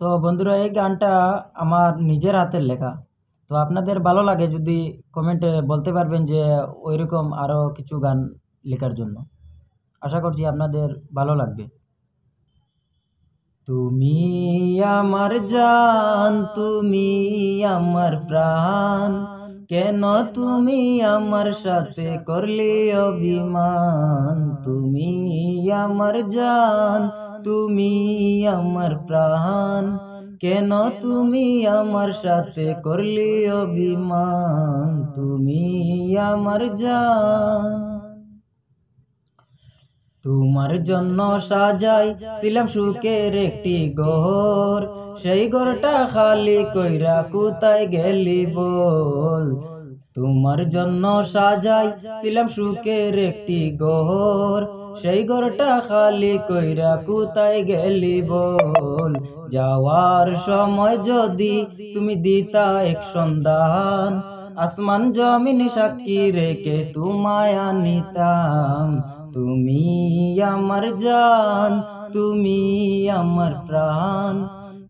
তো বন্ধুরা এই গানটা আমার নিজের হাতের লেখা তো আপনাদের ভালো লাগে যদি কমেন্টে বলতে পারবেন যে ওই রকম আরও কিছু গান লেখার জন্য আশা করছি আপনাদের ভালো লাগবে তুমি আমার জান তুমি আমার প্রাণ কেন তুমি আমার সাথে করলে অভিমান তুমি আমার জান তুমি আমার প্রাণ কেন তুমি আমার সাথে করলি অভিমান তুমি আমার যান তোমার জন্য সাজাই ছিলাম সুখের একটি ঘর সেই ঘরটা খালি কইরা কোথায় গেলি বল তোমার জন্য সাজাই ছিলাম সুখের একটি গোর সেই ঘরটা খালি কইরা কোথায় গেলি বল যাওয়ার সময় যদি তুমি দিতা এক সন্ধান আসমান জমিন সাক্ষী রেখে তোমায় আনিতাম তুমি আমার জান তুমি আমার প্রাণ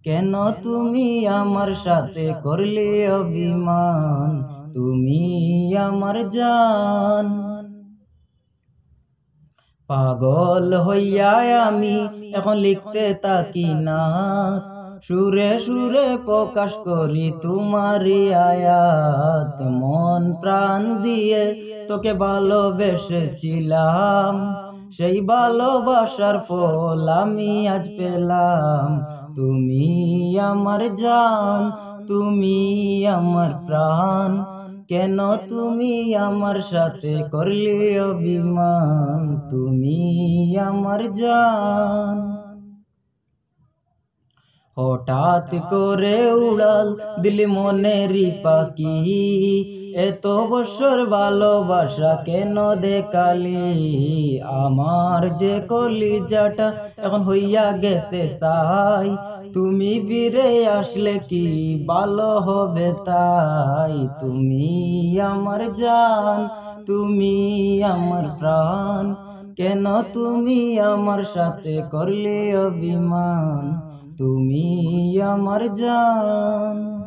কেন তুমি আমার সাথে করলে অভিমান তুমি আমার জান পাগল হইয়া আমি এখন লিখতে তাকি না সুরে সুরে প্রকাশ করি তোমার আয়াত মন প্রাণ দিয়ে তোকে ভালোবেসেছিলাম সেই ভালোবাসার ফল আমি আজ পেলাম তুমি আমার জান তুমি আমার প্রাণ কেন তুমি আমার সাথে করলে অভিমান তুমি আমার জান হঠাৎ করে উড়াল দিল মনেরই পাখি এত বছর ভালোবাসা কেন দেখালি আমার যে কলিজাটা এখন হইয়া গেছে সাই তুমি ফিরে আসলে কি ভালো হবে তাই তুমি আমার জান তুমি আমার প্রাণ কেন তুমি আমার সাথে করলে অভিমান তুমি আমার জান